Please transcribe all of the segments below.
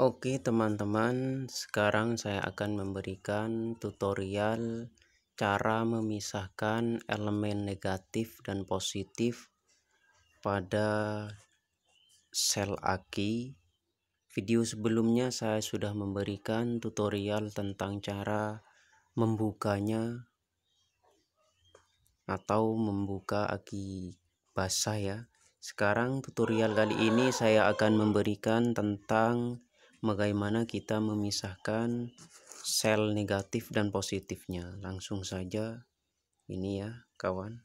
Oke teman-teman, sekarang saya akan memberikan tutorial cara memisahkan elemen negatif dan positif pada sel aki. Video sebelumnya saya sudah memberikan tutorial tentang cara membukanya atau membuka aki basah ya. Sekarang tutorial kali ini saya akan memberikan tentang bagaimana kita memisahkan sel negatif dan positifnya. Langsung saja ini ya, kawan.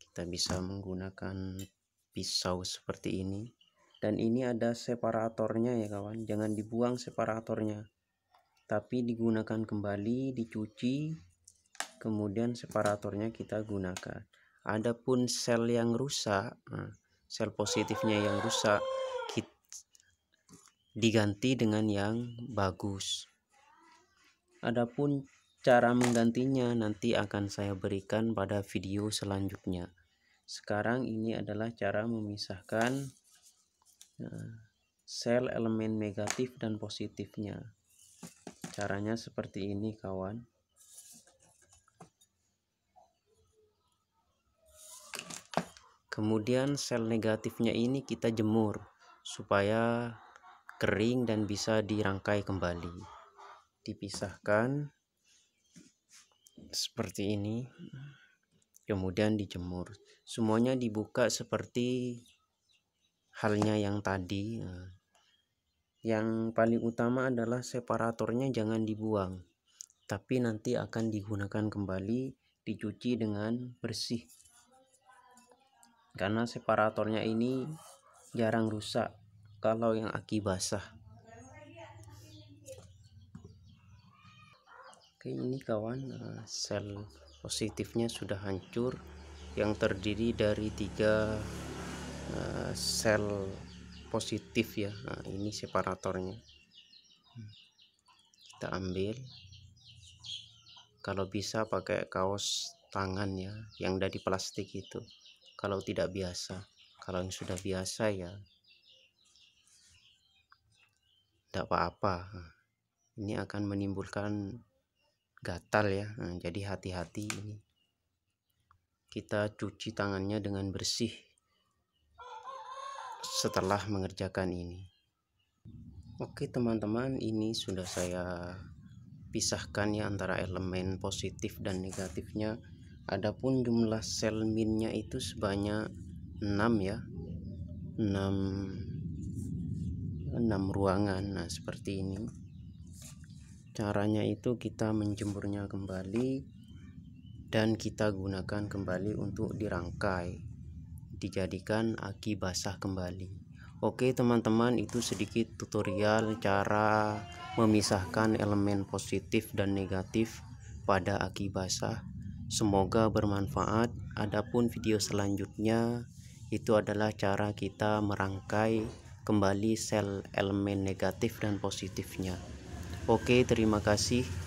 Kita bisa menggunakan pisau seperti ini. Dan ini ada separatornya ya, kawan. Jangan dibuang separatornya. Tapi digunakan kembali, dicuci, kemudian separatornya kita gunakan. Adapun sel yang rusak, nah, sel positifnya yang rusak, kita diganti dengan yang bagus. Adapun cara menggantinya nanti akan saya berikan pada video selanjutnya. Sekarang ini adalah cara memisahkan eh, sel elemen negatif dan positifnya. Caranya seperti ini kawan. Kemudian sel negatifnya ini kita jemur supaya kering dan bisa dirangkai kembali dipisahkan seperti ini kemudian dijemur semuanya dibuka seperti halnya yang tadi yang paling utama adalah separatornya jangan dibuang tapi nanti akan digunakan kembali dicuci dengan bersih karena separatornya ini jarang rusak kalau yang aki basah oke ini kawan eh, sel positifnya sudah hancur yang terdiri dari tiga eh, sel positif ya nah, ini separatornya kita ambil kalau bisa pakai kaos tangan ya yang dari plastik itu kalau tidak biasa kalau yang sudah biasa ya tidak apa-apa ini akan menimbulkan gatal ya nah, jadi hati-hati ini kita cuci tangannya dengan bersih setelah mengerjakan ini oke teman-teman ini sudah saya pisahkan ya antara elemen positif dan negatifnya adapun jumlah sel minnya itu sebanyak 6 ya 6 6 ruangan nah seperti ini caranya itu kita menjemurnya kembali dan kita gunakan kembali untuk dirangkai dijadikan aki basah kembali Oke teman-teman itu sedikit tutorial cara memisahkan elemen positif dan negatif pada aki basah Semoga bermanfaat Adapun video selanjutnya itu adalah cara kita merangkai kembali sel elemen negatif dan positifnya. Oke, terima kasih.